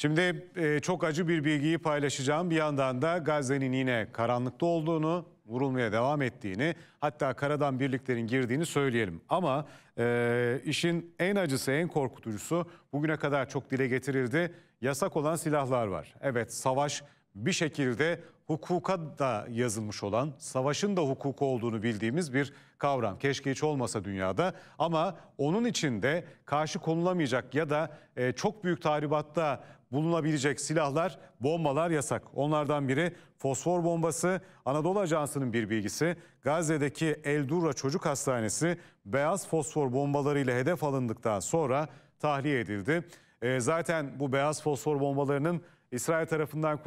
Şimdi e, çok acı bir bilgiyi paylaşacağım. Bir yandan da Gazze'nin yine karanlıkta olduğunu, vurulmaya devam ettiğini, hatta karadan birliklerin girdiğini söyleyelim. Ama e, işin en acısı, en korkutucusu bugüne kadar çok dile getirildi. Yasak olan silahlar var. Evet, savaş bir şekilde hukuka da yazılmış olan, savaşın da hukuku olduğunu bildiğimiz bir kavram. Keşke hiç olmasa dünyada ama onun içinde karşı konulamayacak ya da e, çok büyük tahribatta bulunabilecek silahlar, bombalar yasak. Onlardan biri fosfor bombası, Anadolu Ajansı'nın bir bilgisi, Gazze'deki Eldura Çocuk Hastanesi beyaz fosfor bombalarıyla hedef alındıktan sonra tahliye edildi. E, zaten bu beyaz fosfor bombalarının İsrail tarafından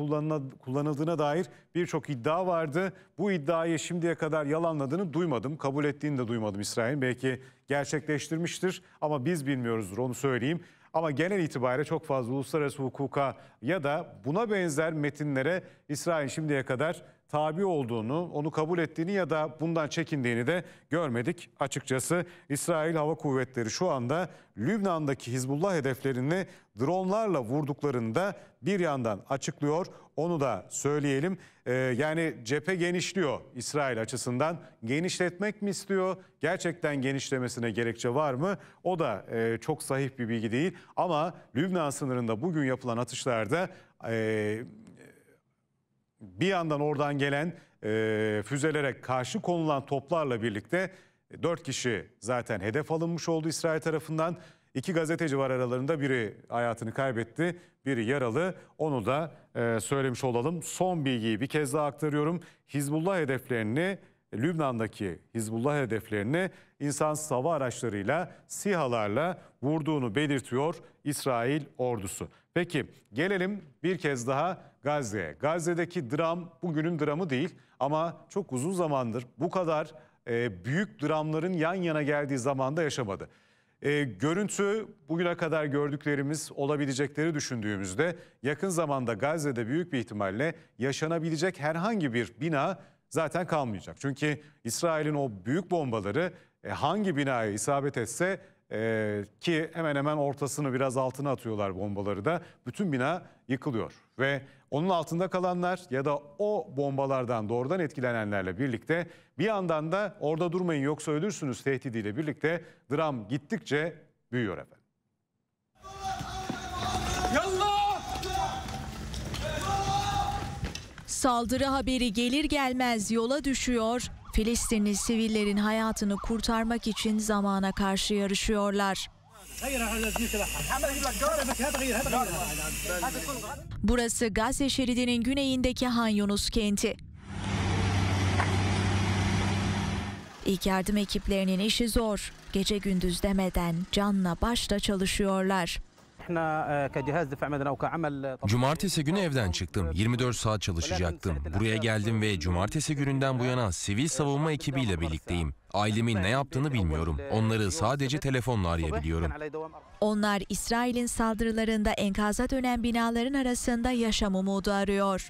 kullanıldığına dair birçok iddia vardı. Bu iddiayı şimdiye kadar yalanladığını duymadım, kabul ettiğini de duymadım İsrail. Belki gerçekleştirmiştir ama biz bilmiyoruzdur onu söyleyeyim. Ama genel itibariyle çok fazla uluslararası hukuka ya da buna benzer metinlere İsrail şimdiye kadar tabi olduğunu, onu kabul ettiğini ya da bundan çekindiğini de görmedik. Açıkçası İsrail Hava Kuvvetleri şu anda Lübnan'daki Hizbullah hedeflerini dronlarla vurduklarında bir yandan açıklıyor. Onu da söyleyelim. Ee, yani cephe genişliyor İsrail açısından. Genişletmek mi istiyor? Gerçekten genişlemesine gerekçe var mı? O da e, çok sahih bir bilgi değil. Ama Lübnan sınırında bugün yapılan atışlarda e, bir yandan oradan gelen e, füzelere karşı konulan toplarla birlikte 4 kişi zaten hedef alınmış oldu İsrail tarafından. İki gazeteci var aralarında biri hayatını kaybetti, biri yaralı. Onu da e, söylemiş olalım. Son bilgiyi bir kez daha aktarıyorum. Hizbullah hedeflerini Lübnan'daki Hizbullah hedeflerini insan hava araçlarıyla, sihalarla vurduğunu belirtiyor İsrail ordusu. Peki gelelim bir kez daha Gazze'ye. Gazze'deki dram bugünün dramı değil ama çok uzun zamandır bu kadar e, büyük dramların yan yana geldiği zamanda yaşamadı. E, görüntü bugüne kadar gördüklerimiz olabilecekleri düşündüğümüzde yakın zamanda Gazze'de büyük bir ihtimalle yaşanabilecek herhangi bir bina zaten kalmayacak. Çünkü İsrail'in o büyük bombaları e, hangi binaya isabet etse ee, ki hemen hemen ortasını biraz altına atıyorlar bombaları da. Bütün bina yıkılıyor ve onun altında kalanlar ya da o bombalardan doğrudan etkilenenlerle birlikte bir yandan da orada durmayın yoksa ölürsünüz tehdidiyle birlikte dram gittikçe büyüyor efendim. Saldırı haberi gelir gelmez yola düşüyor, Filistinli sivillerin hayatını kurtarmak için zamana karşı yarışıyorlar. Burası Gazze şeridinin güneyindeki Han Yunus kenti. İlk yardım ekiplerinin işi zor. Gece gündüz demeden canla başla çalışıyorlar. Cumartesi günü evden çıktım. 24 saat çalışacaktım. Buraya geldim ve cumartesi gününden bu yana sivil ee, savunma ekibiyle birlikteyim. Ailemin ne yaptığını bilmiyorum. Onları sadece telefonla arayabiliyorum. Onlar İsrail'in saldırılarında enkaza dönen binaların arasında yaşam umudu arıyor.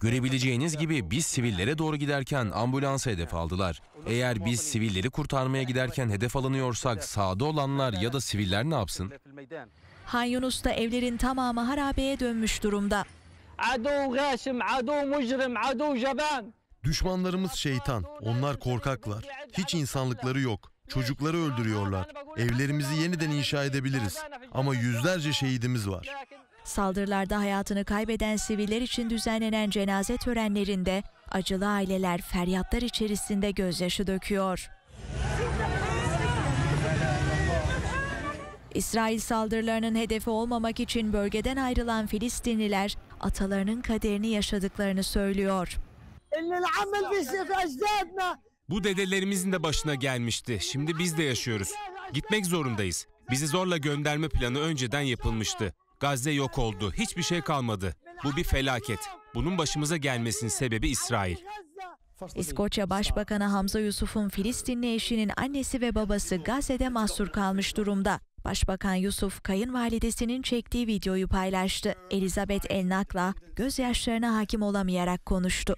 Görebileceğiniz gibi biz sivillere doğru giderken ambulansa hedef aldılar. Eğer biz sivilleri kurtarmaya giderken hedef alınıyorsak sağda olanlar ya da siviller ne yapsın? Han Yunus'ta evlerin tamamı harabeye dönmüş durumda. Düşmanlarımız şeytan, onlar korkaklar. Hiç insanlıkları yok. Çocukları öldürüyorlar. Evlerimizi yeniden inşa edebiliriz. Ama yüzlerce şehidimiz var. Saldırılarda hayatını kaybeden siviller için düzenlenen cenaze törenlerinde acılı aileler feryatlar içerisinde gözyaşı döküyor. İsrail saldırılarının hedefi olmamak için bölgeden ayrılan Filistinliler atalarının kaderini yaşadıklarını söylüyor. Bu dedelerimizin de başına gelmişti. Şimdi biz de yaşıyoruz. Gitmek zorundayız. Bizi zorla gönderme planı önceden yapılmıştı. Gazze yok oldu. Hiçbir şey kalmadı. Bu bir felaket. Bunun başımıza gelmesinin sebebi İsrail. İskoçya Başbakanı Hamza Yusuf'un Filistinli eşinin annesi ve babası Gazze'de mahsur kalmış durumda. Başbakan Yusuf, kayınvalidesinin çektiği videoyu paylaştı. Elizabeth Elnak'la gözyaşlarına hakim olamayarak konuştu.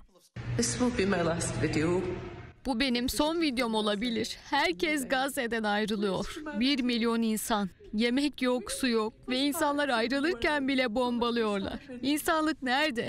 Bu benim son videom olabilir. Herkes Gazze'den ayrılıyor. Bir milyon insan. Yemek yok, su yok ve insanlar ayrılırken bile bombalıyorlar. İnsanlık nerede?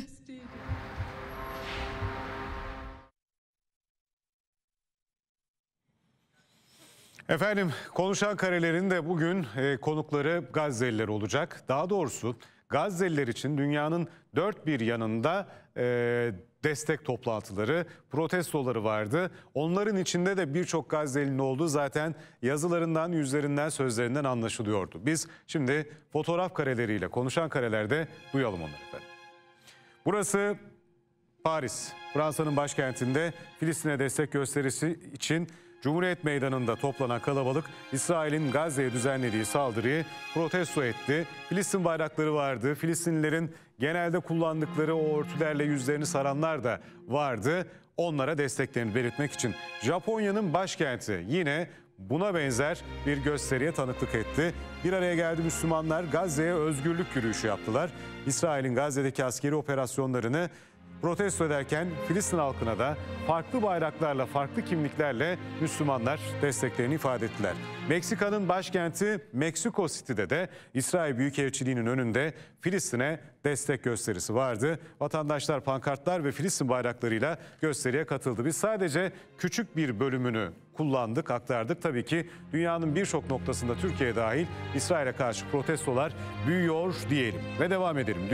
Efendim konuşan karelerin de bugün e, konukları Gazze'liler olacak. Daha doğrusu Gazze'liler için dünyanın dört bir yanında e, destek toplantıları, protestoları vardı. Onların içinde de birçok Gazze'linin olduğu zaten yazılarından, yüzlerinden, sözlerinden anlaşılıyordu. Biz şimdi fotoğraf kareleriyle konuşan karelerde duyalım onları efendim. Burası Paris, Fransa'nın başkentinde Filistin'e destek gösterisi için Cumhuriyet Meydanı'nda toplanan kalabalık İsrail'in Gazze'ye düzenlediği saldırıyı protesto etti. Filistin bayrakları vardı. Filistinlilerin genelde kullandıkları o örtülerle yüzlerini saranlar da vardı. Onlara desteklerini belirtmek için Japonya'nın başkenti yine buna benzer bir gösteriye tanıklık etti. Bir araya geldi Müslümanlar Gazze'ye özgürlük yürüyüşü yaptılar. İsrail'in Gazze'deki askeri operasyonlarını protesto ederken Filistin halkına da farklı bayraklarla, farklı kimliklerle Müslümanlar desteklerini ifade ettiler. Meksika'nın başkenti Meksiko City'de de İsrail Büyükelçiliği'nin önünde Filistin'e destek gösterisi vardı. Vatandaşlar pankartlar ve Filistin bayraklarıyla gösteriye katıldı. Biz sadece küçük bir bölümünü kullandık, aktardık. Tabii ki dünyanın birçok noktasında Türkiye dahil İsrail'e karşı protestolar büyüyor diyelim ve devam edelim.